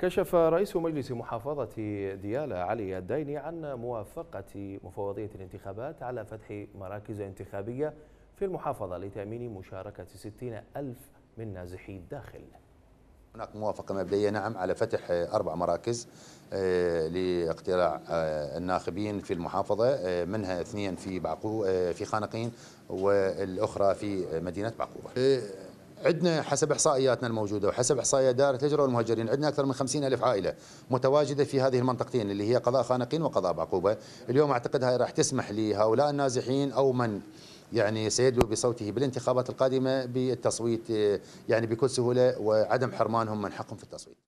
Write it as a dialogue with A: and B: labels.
A: كشف رئيس مجلس محافظة ديالى علي الديني عن موافقة مفوضية الانتخابات على فتح مراكز انتخابية في المحافظة لتأمين مشاركة 60 ألف من نازحي الداخل
B: هناك موافقة مبدئية نعم على فتح أربع مراكز آه، لاقتراع آه، الناخبين في المحافظة آه، منها اثنين في بعقو في خانقين والأخرى في مدينة بعقوبة عندنا حسب احصائياتنا الموجوده وحسب احصائيات دائره الهجره والمهاجرين عندنا اكثر من 50 الف عائله متواجده في هذه المنطقتين اللي هي قضاء خانقين وقضاء بعقوبه، اليوم اعتقد هاي راح تسمح لهؤلاء النازحين او من يعني سيدلو بصوته بالانتخابات القادمه بالتصويت يعني بكل سهوله وعدم حرمانهم من حقهم في التصويت.